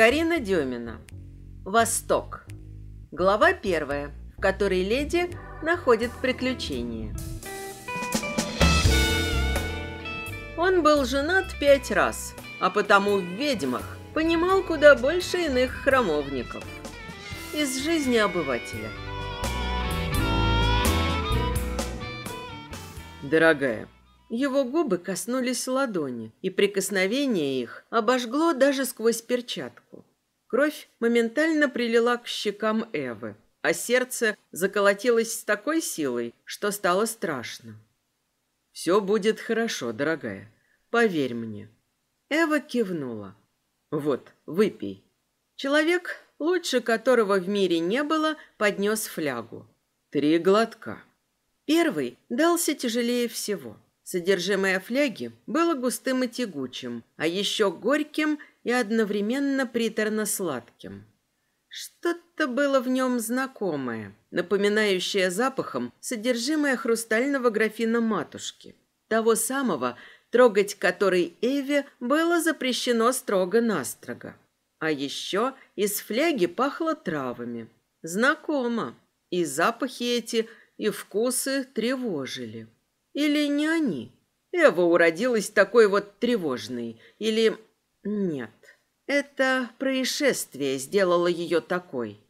Карина Демина. Восток. Глава первая, в которой леди находит приключение. Он был женат пять раз, а потому в ведьмах понимал куда больше иных храмовников. Из жизни обывателя. Дорогая, его губы коснулись ладони, и прикосновение их обожгло даже сквозь перчатку. Кровь моментально прилила к щекам Эвы, а сердце заколотилось с такой силой, что стало страшно. «Все будет хорошо, дорогая. Поверь мне». Эва кивнула. «Вот, выпей». Человек, лучше которого в мире не было, поднес флягу. Три глотка. Первый дался тяжелее всего – Содержимое фляги было густым и тягучим, а еще горьким и одновременно приторно-сладким. Что-то было в нем знакомое, напоминающее запахом содержимое хрустального графина матушки. Того самого, трогать который Эве было запрещено строго-настрого. А еще из фляги пахло травами. Знакомо. И запахи эти, и вкусы тревожили. Или не они? Эва уродилась такой вот тревожной. Или... Нет. Это происшествие сделало ее такой.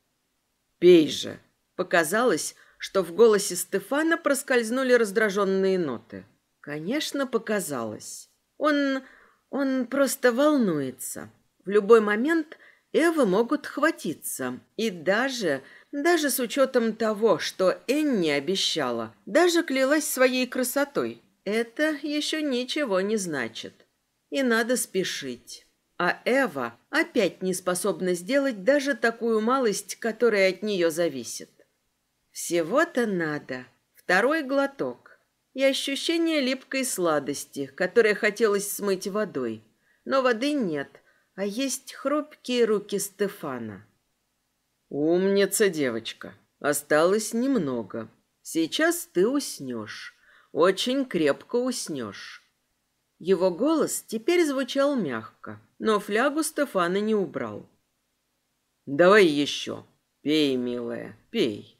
«Пей же!» Показалось, что в голосе Стефана проскользнули раздраженные ноты. Конечно, показалось. Он... он просто волнуется. В любой момент Эвы могут хватиться. И даже, даже с учетом того, что Энни обещала, даже клялась своей красотой, это еще ничего не значит. И надо спешить. А Эва опять не способна сделать даже такую малость, которая от нее зависит. Всего-то надо. Второй глоток. И ощущение липкой сладости, которое хотелось смыть водой. Но воды нет а есть хрупкие руки Стефана. «Умница, девочка! Осталось немного. Сейчас ты уснешь. Очень крепко уснешь». Его голос теперь звучал мягко, но флягу Стефана не убрал. «Давай еще. Пей, милая, пей».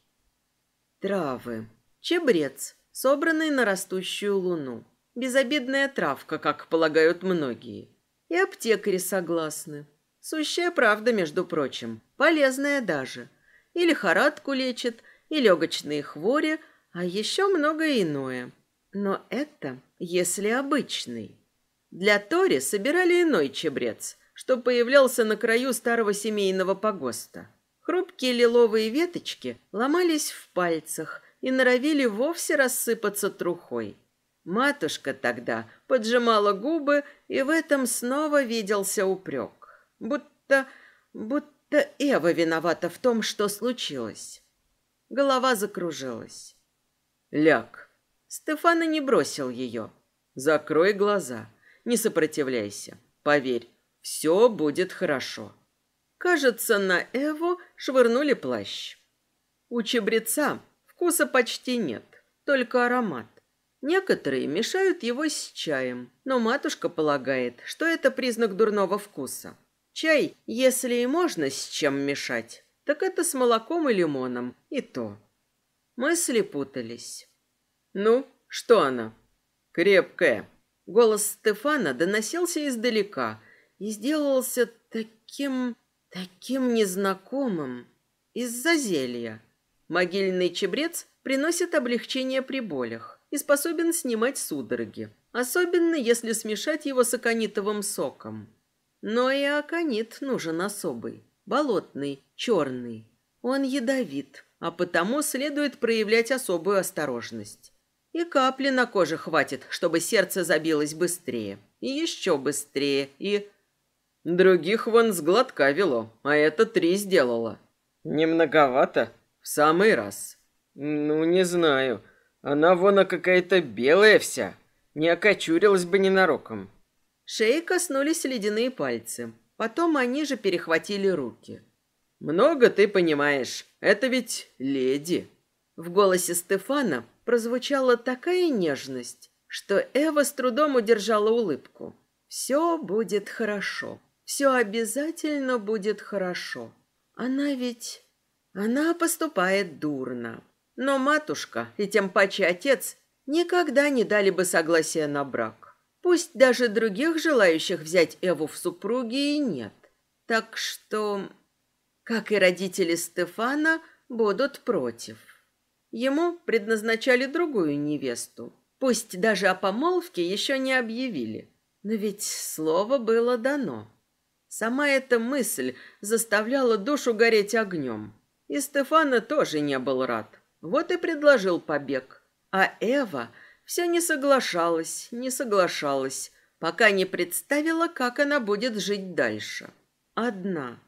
Травы. Чебрец, собранный на растущую луну. Безобидная травка, как полагают многие. И аптекари согласны. Сущая правда, между прочим, полезная даже. И лихорадку лечит, и легочные хвори, а еще многое иное. Но это если обычный. Для Тори собирали иной чебрец, что появлялся на краю старого семейного погоста. Хрупкие лиловые веточки ломались в пальцах и норовили вовсе рассыпаться трухой – Матушка тогда поджимала губы, и в этом снова виделся упрек. Будто, будто Эва виновата в том, что случилось. Голова закружилась. «Ляг!» Стефана не бросил ее. «Закрой глаза, не сопротивляйся. Поверь, все будет хорошо». Кажется, на Эву швырнули плащ. У чебреца вкуса почти нет, только аромат. Некоторые мешают его с чаем, но матушка полагает, что это признак дурного вкуса. Чай, если и можно с чем мешать, так это с молоком и лимоном, и то. Мысли путались. «Ну, что она?» «Крепкая». Голос Стефана доносился издалека и сделался таким... таким незнакомым. Из-за зелья. Могильный чебрец приносит облегчение при болях и способен снимать судороги, особенно если смешать его с аконитовым соком. Но и аконит нужен особый, болотный, черный. Он ядовит, а потому следует проявлять особую осторожность. И капли на коже хватит, чтобы сердце забилось быстрее, и еще быстрее, и... Других вон с глотка вело, а это три сделала. Немноговато? В самый раз. Ну, не знаю. Она вон какая-то белая вся. Не окочурилась бы ненароком. Шеи коснулись ледяные пальцы. Потом они же перехватили руки. «Много ты понимаешь. Это ведь леди». В голосе Стефана прозвучала такая нежность, что Эва с трудом удержала улыбку. «Все будет хорошо. Все обязательно будет хорошо. Она ведь... Она поступает дурно». Но матушка и тем паче отец никогда не дали бы согласия на брак. Пусть даже других желающих взять Эву в супруги и нет. Так что, как и родители Стефана, будут против. Ему предназначали другую невесту. Пусть даже о помолвке еще не объявили. Но ведь слово было дано. Сама эта мысль заставляла душу гореть огнем. И Стефана тоже не был рад. Вот и предложил побег. А Эва все не соглашалась, не соглашалась, пока не представила, как она будет жить дальше. Одна.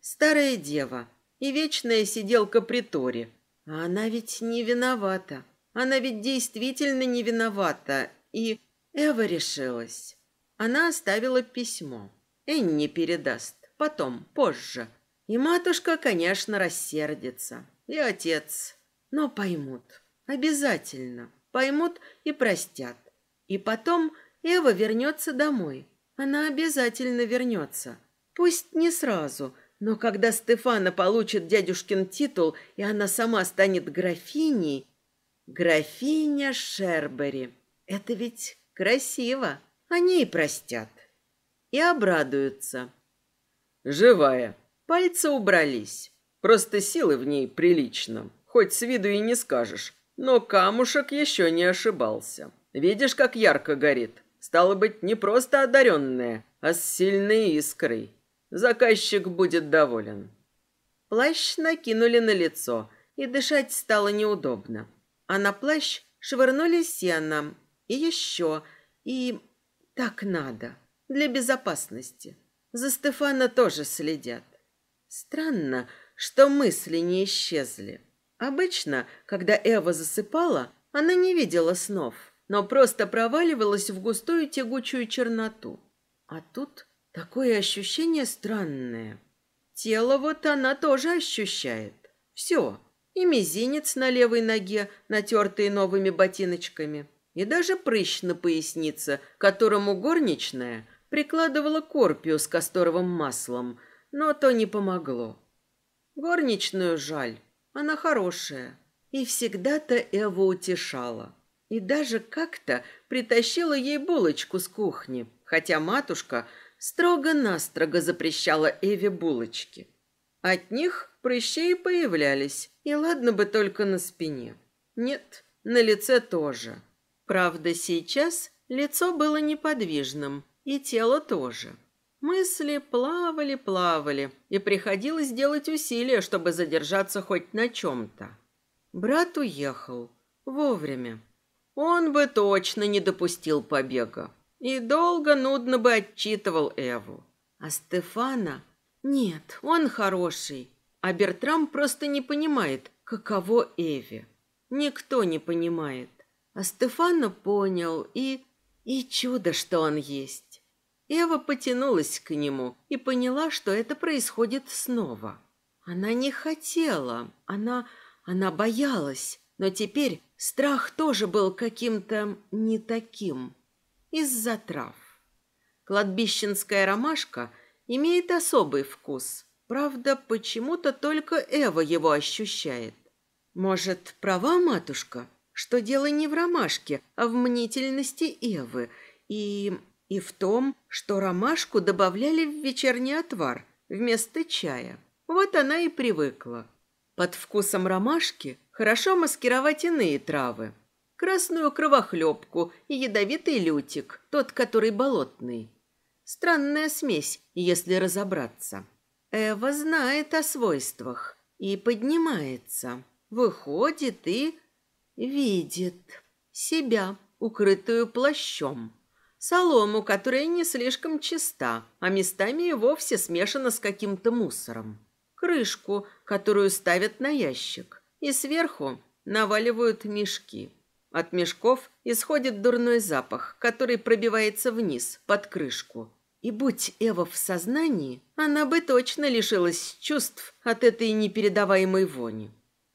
Старая дева и вечная сиделка при Торе. А она ведь не виновата. Она ведь действительно не виновата. И Эва решилась. Она оставила письмо. Энни передаст. Потом, позже. И матушка, конечно, рассердится. И отец. Но поймут. Обязательно. Поймут и простят. И потом Эва вернется домой. Она обязательно вернется. Пусть не сразу, но когда Стефана получит дядюшкин титул, и она сама станет графиней... Графиня Шербери. Это ведь красиво. Они и простят. И обрадуются. Живая. Пальцы убрались. Просто силы в ней прилично. Хоть с виду и не скажешь. Но камушек еще не ошибался. Видишь, как ярко горит? Стало быть, не просто одаренная, а с сильной искрой. Заказчик будет доволен. Плащ накинули на лицо, и дышать стало неудобно. А на плащ швырнули сено. И еще. И так надо. Для безопасности. За Стефана тоже следят. Странно, что мысли не исчезли. Обычно, когда Эва засыпала, она не видела снов, но просто проваливалась в густую тягучую черноту. А тут такое ощущение странное. Тело вот она тоже ощущает. Все. И мизинец на левой ноге, натертый новыми ботиночками, и даже прыщ на пояснице, которому горничная прикладывала корпию с касторовым маслом, но то не помогло. Горничную жаль. Она хорошая. И всегда-то Эва утешала. И даже как-то притащила ей булочку с кухни, хотя матушка строго-настрого запрещала Эве булочки. От них прыщи и появлялись, и ладно бы только на спине. Нет, на лице тоже. Правда, сейчас лицо было неподвижным, и тело тоже. Мысли плавали, плавали, и приходилось делать усилия, чтобы задержаться хоть на чем-то. Брат уехал. Вовремя. Он бы точно не допустил побега. И долго нудно бы отчитывал Эву. А Стефана... Нет, он хороший. А Бертрам просто не понимает, каково Эве. Никто не понимает. А Стефана понял и... И чудо, что он есть. Эва потянулась к нему и поняла, что это происходит снова. Она не хотела, она... она боялась, но теперь страх тоже был каким-то не таким. Из-за трав. Кладбищенская ромашка имеет особый вкус. Правда, почему-то только Эва его ощущает. Может, права матушка, что дело не в ромашке, а в мнительности Эвы и и в том, что ромашку добавляли в вечерний отвар вместо чая. Вот она и привыкла. Под вкусом ромашки хорошо маскировать иные травы. Красную кровохлебку и ядовитый лютик, тот, который болотный. Странная смесь, если разобраться. Эва знает о свойствах и поднимается. Выходит и видит себя, укрытую плащом. Солому, которая не слишком чиста, а местами и вовсе смешана с каким-то мусором. Крышку, которую ставят на ящик. И сверху наваливают мешки. От мешков исходит дурной запах, который пробивается вниз, под крышку. И будь Эва в сознании, она бы точно лишилась чувств от этой непередаваемой вони.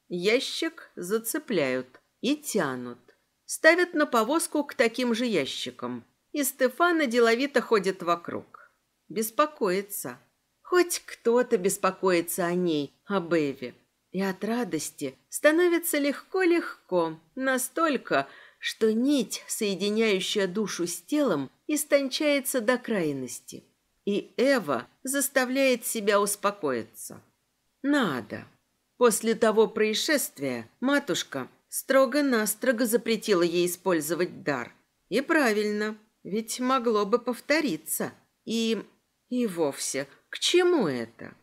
Ящик зацепляют и тянут. Ставят на повозку к таким же ящикам, и Стефана деловито ходит вокруг. Беспокоится. Хоть кто-то беспокоится о ней, о Бэви. И от радости становится легко-легко, настолько, что нить, соединяющая душу с телом, истончается до крайности. И Эва заставляет себя успокоиться. Надо. После того происшествия матушка строго-настрого запретила ей использовать дар. И правильно. Ведь могло бы повториться. И... и вовсе, к чему это?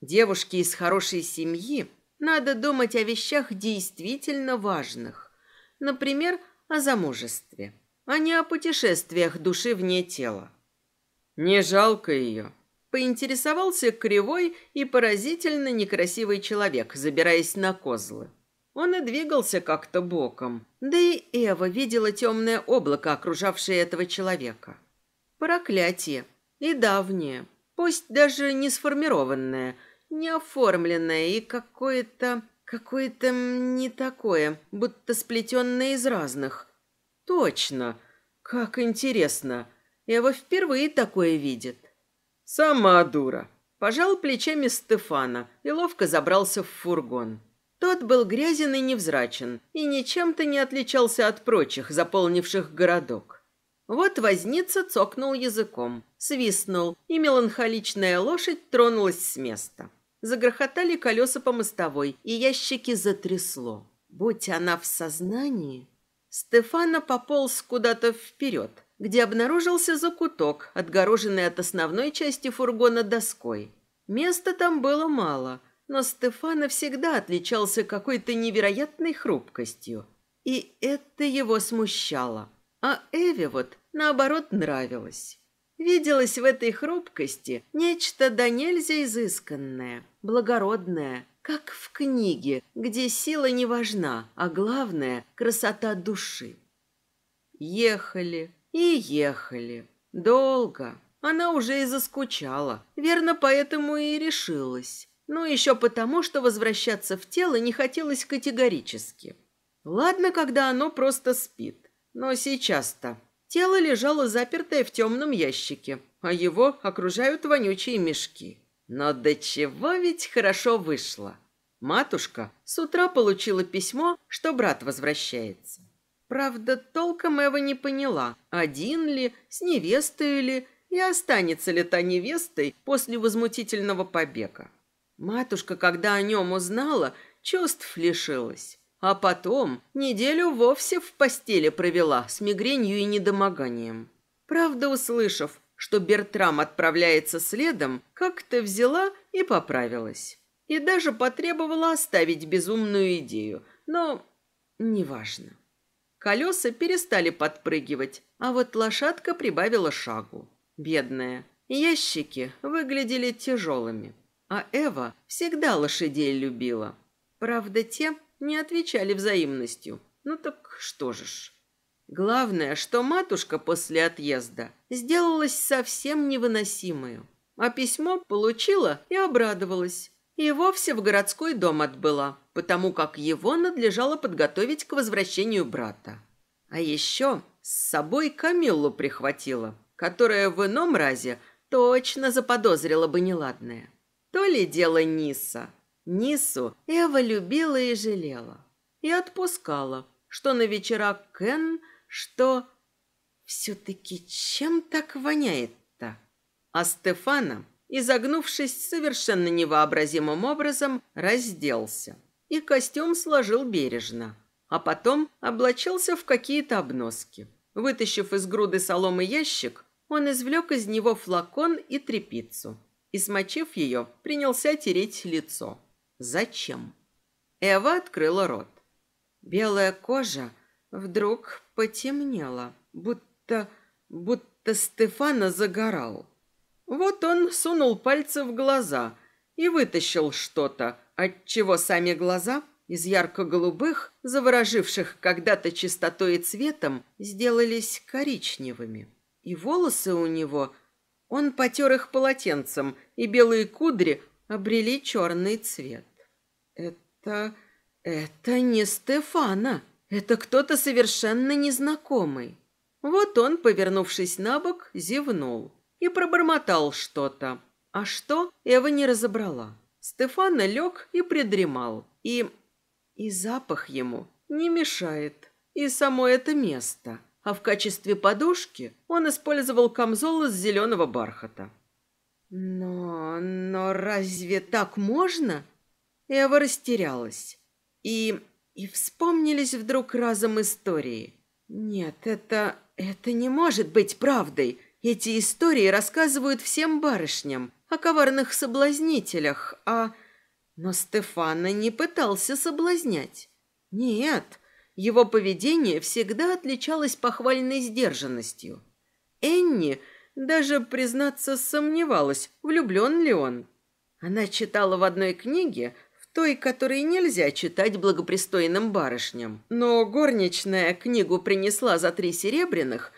Девушке из хорошей семьи надо думать о вещах действительно важных. Например, о замужестве, а не о путешествиях души вне тела. Не жалко ее. Поинтересовался кривой и поразительно некрасивый человек, забираясь на козлы. Он и двигался как-то боком. Да и Эва видела темное облако, окружавшее этого человека. Проклятие. И давнее. Пусть даже не сформированное, не оформленное и какое-то... Какое-то не такое, будто сплетенное из разных. Точно. Как интересно. Эва впервые такое видит. Сама дура. Пожал плечами Стефана и ловко забрался в фургон. Тот был грязен и невзрачен, и ничем-то не отличался от прочих, заполнивших городок. Вот возница цокнул языком, свистнул, и меланхоличная лошадь тронулась с места. Загрохотали колеса по мостовой, и ящики затрясло. Будь она в сознании... Стефана пополз куда-то вперед, где обнаружился закуток, отгороженный от основной части фургона доской. Места там было мало — но Стефана всегда отличался какой-то невероятной хрупкостью. И это его смущало. А Эве вот, наоборот, нравилось. Виделось в этой хрупкости нечто до да нельзя изысканное, благородное, как в книге, где сила не важна, а главное – красота души. Ехали и ехали. Долго. Она уже и заскучала. Верно, поэтому и решилась. Ну, еще потому, что возвращаться в тело не хотелось категорически. Ладно, когда оно просто спит. Но сейчас-то тело лежало запертое в темном ящике, а его окружают вонючие мешки. Но до чего ведь хорошо вышло. Матушка с утра получила письмо, что брат возвращается. Правда, толком Эва не поняла, один ли, с невестой ли, и останется ли та невестой после возмутительного побега. Матушка, когда о нем узнала, чувств лишилась. А потом неделю вовсе в постели провела с мигренью и недомоганием. Правда, услышав, что Бертрам отправляется следом, как-то взяла и поправилась. И даже потребовала оставить безумную идею, но неважно. Колеса перестали подпрыгивать, а вот лошадка прибавила шагу. Бедная. Ящики выглядели тяжелыми. А Эва всегда лошадей любила. Правда, те не отвечали взаимностью. Ну так что же ж. Главное, что матушка после отъезда сделалась совсем невыносимую. А письмо получила и обрадовалась. И вовсе в городской дом отбыла, потому как его надлежало подготовить к возвращению брата. А еще с собой Камиллу прихватила, которая в ином разе точно заподозрила бы неладное. То ли дело Ниса. Нису Эва любила и жалела. И отпускала, что на вечера Кен, что... Все-таки чем так воняет-то? А Стефана, изогнувшись совершенно невообразимым образом, разделся. И костюм сложил бережно. А потом облачился в какие-то обноски. Вытащив из груды соломы ящик, он извлек из него флакон и трепицу – и, смочив ее, принялся тереть лицо. Зачем? Эва открыла рот. Белая кожа вдруг потемнела, будто... будто Стефана загорал. Вот он сунул пальцы в глаза и вытащил что-то, отчего сами глаза из ярко-голубых, завороживших когда-то чистотой и цветом, сделались коричневыми. И волосы у него он потер их полотенцем, и белые кудри обрели черный цвет. Это... это не Стефана. Это кто-то совершенно незнакомый. Вот он, повернувшись на бок, зевнул и пробормотал что-то. А что, Эва не разобрала. Стефана лег и придремал. И... и запах ему не мешает. И само это место а в качестве подушки он использовал камзол из зеленого бархата. «Но... но разве так можно?» Эва растерялась. И... и вспомнились вдруг разом истории. «Нет, это... это не может быть правдой. Эти истории рассказывают всем барышням о коварных соблазнителях, а... Но Стефана не пытался соблазнять. Нет, его поведение всегда отличалось похвальной сдержанностью. Энни даже, признаться, сомневалась, влюблен ли он. Она читала в одной книге, в той, которой нельзя читать благопристойным барышням. Но горничная книгу принесла за три серебряных.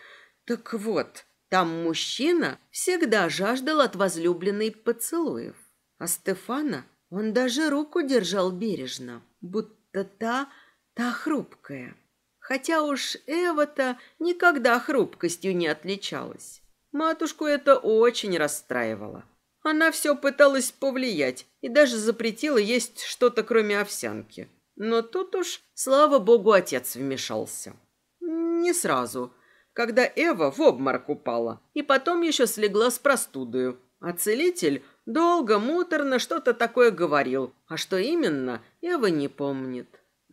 Так вот, там мужчина всегда жаждал от возлюбленной поцелуев. А Стефана он даже руку держал бережно, будто та та хрупкая. Хотя уж Эва-то никогда хрупкостью не отличалась. Матушку это очень расстраивало. Она все пыталась повлиять и даже запретила есть что-то, кроме овсянки. Но тут уж, слава богу, отец вмешался. Не сразу, когда Эва в обморок упала и потом еще слегла с простудою. А целитель долго, муторно что-то такое говорил, а что именно, Эва не помнит.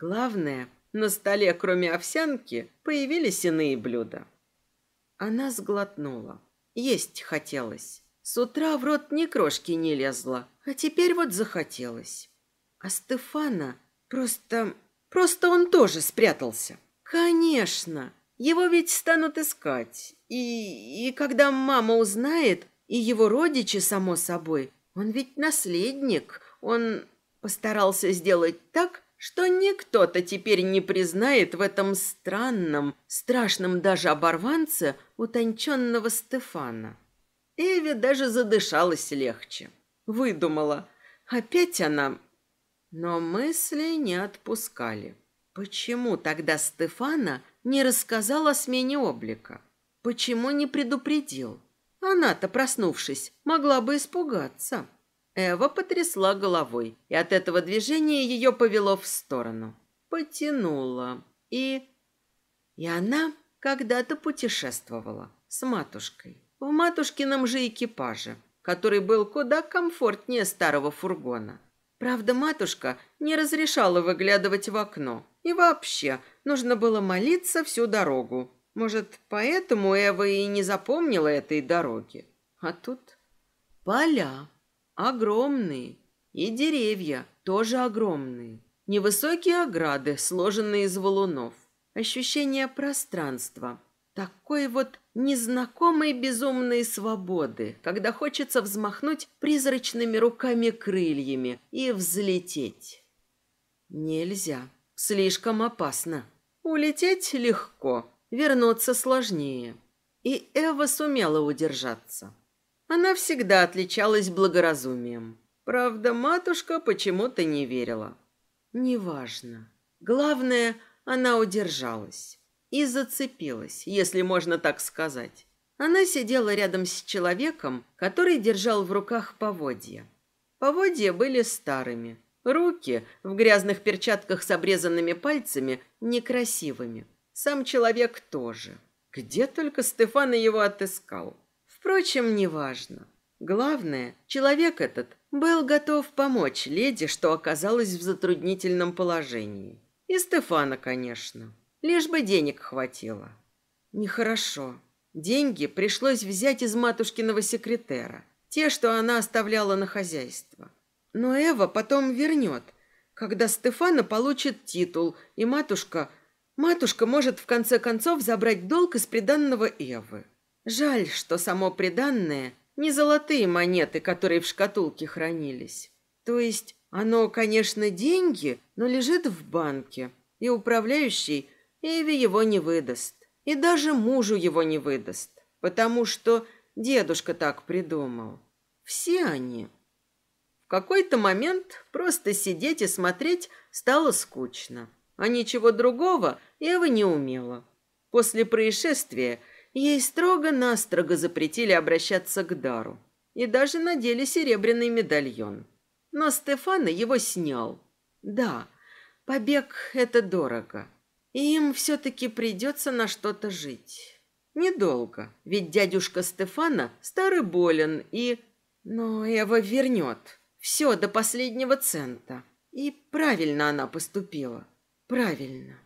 Главное, на столе, кроме овсянки, появились иные блюда. Она сглотнула. Есть хотелось. С утра в рот ни крошки не лезла, а теперь вот захотелось. А Стефана просто... Просто он тоже спрятался. Конечно, его ведь станут искать. И, и когда мама узнает, и его родичи, само собой, он ведь наследник, он постарался сделать так, что никто-то теперь не признает в этом странном, страшном даже оборванце утонченного Стефана. Эви даже задышалась легче. Выдумала. Опять она... Но мысли не отпускали. Почему тогда Стефана не рассказал о смене облика? Почему не предупредил? Она-то, проснувшись, могла бы испугаться. Эва потрясла головой, и от этого движения ее повело в сторону. потянула, И... И она когда-то путешествовала с матушкой. В матушкином же экипаже, который был куда комфортнее старого фургона. Правда, матушка не разрешала выглядывать в окно. И вообще, нужно было молиться всю дорогу. Может, поэтому Эва и не запомнила этой дороги. А тут поля. Огромные. И деревья тоже огромные. Невысокие ограды, сложенные из валунов. Ощущение пространства. Такой вот незнакомой безумной свободы, когда хочется взмахнуть призрачными руками-крыльями и взлететь. Нельзя. Слишком опасно. Улететь легко, вернуться сложнее. И Эва сумела удержаться. Она всегда отличалась благоразумием. Правда, матушка почему-то не верила. Неважно. Главное, она удержалась. И зацепилась, если можно так сказать. Она сидела рядом с человеком, который держал в руках поводья. Поводья были старыми. Руки в грязных перчатках с обрезанными пальцами некрасивыми. Сам человек тоже. Где только Стефан его отыскал? Впрочем, неважно. Главное, человек этот был готов помочь леди, что оказалась в затруднительном положении. И Стефана, конечно. Лишь бы денег хватило. Нехорошо. Деньги пришлось взять из матушкиного секретера. Те, что она оставляла на хозяйство. Но Эва потом вернет, когда Стефана получит титул, и матушка... Матушка может в конце концов забрать долг из приданного Эвы. Жаль, что само приданное не золотые монеты, которые в шкатулке хранились. То есть оно, конечно, деньги, но лежит в банке, и управляющий Эви его не выдаст, и даже мужу его не выдаст, потому что дедушка так придумал. Все они. В какой-то момент просто сидеть и смотреть стало скучно, а ничего другого Эва не умела. После происшествия – Ей строго-настрого запретили обращаться к дару. И даже надели серебряный медальон. Но Стефана его снял. Да, побег – это дорого. И им все-таки придется на что-то жить. Недолго, ведь дядюшка Стефана старый болен и... Но Эва вернет. Все до последнего цента. И правильно она поступила. Правильно.